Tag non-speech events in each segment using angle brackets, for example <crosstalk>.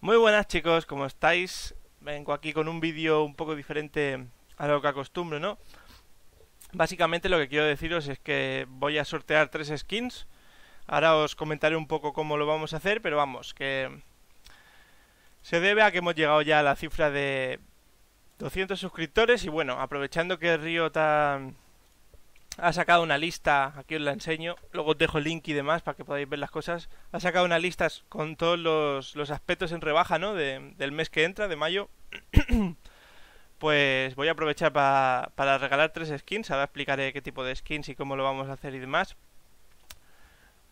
Muy buenas chicos, ¿cómo estáis? Vengo aquí con un vídeo un poco diferente a lo que acostumbro, ¿no? Básicamente lo que quiero deciros es que voy a sortear tres skins. Ahora os comentaré un poco cómo lo vamos a hacer, pero vamos, que se debe a que hemos llegado ya a la cifra de 200 suscriptores y bueno, aprovechando que río está ha sacado una lista, aquí os la enseño, luego os dejo el link y demás para que podáis ver las cosas. Ha sacado una lista con todos los, aspectos en rebaja, ¿no? del mes que entra, de mayo. <coughs> pues voy a aprovechar para regalar tres skins. Ahora explicaré qué tipo de skins y cómo lo vamos a hacer y demás.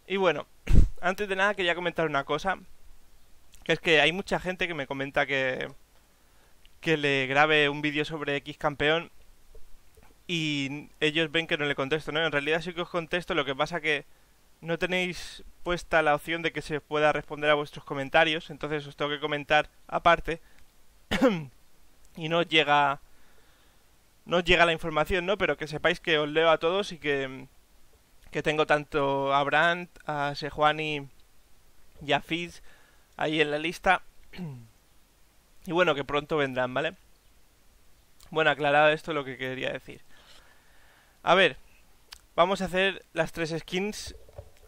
Y bueno, <coughs> antes de nada quería comentar una cosa. Que es que hay mucha gente que me comenta que, que le grabe un vídeo sobre X campeón y ellos ven que no le contesto, ¿no? En realidad sí que os contesto, lo que pasa que no tenéis puesta la opción de que se pueda responder a vuestros comentarios, entonces os tengo que comentar aparte <clears throat> y no llega no llega la información, ¿no? Pero que sepáis que os leo a todos y que que tengo tanto a Brandt, a Sejuani y a Fizz ahí en la lista. <clears throat> y bueno, que pronto vendrán, ¿vale? Bueno, aclarado esto lo que quería decir. A ver, vamos a hacer las tres skins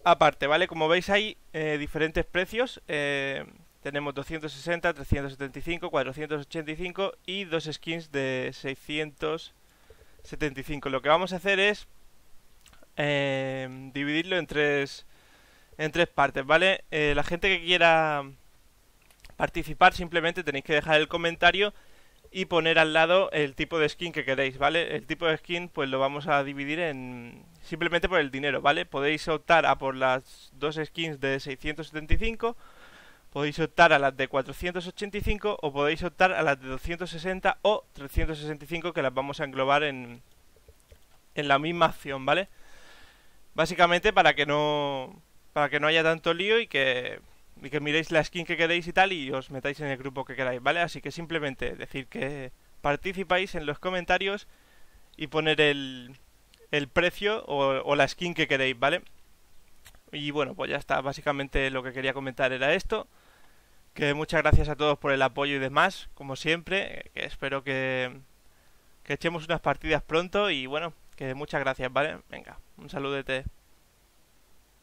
aparte, ¿vale? Como veis hay eh, diferentes precios. Eh, tenemos 260, 375, 485 y dos skins de 675. Lo que vamos a hacer es eh, dividirlo en tres, en tres partes, ¿vale? la gente que quiera participar simplemente tenéis que dejar el comentario y poner al lado el tipo de skin que queréis, ¿vale? El tipo de skin pues lo vamos a dividir en simplemente por el dinero, ¿vale? Podéis optar a por las dos skins de 675, podéis optar a las de 485 o podéis optar a las de 260 o 365 que las vamos a englobar en, en la misma acción, ¿vale? Básicamente para que no para que no haya tanto lío y que y que miréis la skin que queréis y tal y os metáis en el grupo que queráis, ¿vale? Así que simplemente decir que participáis en los comentarios y poner el, el precio o, la skin que queréis, ¿vale? Y bueno, pues ya está, básicamente lo que quería comentar era esto. Que muchas gracias a todos por el apoyo y demás, como siempre. Que espero que, que echemos unas partidas pronto y bueno, que muchas gracias, ¿vale? Venga, un saludete.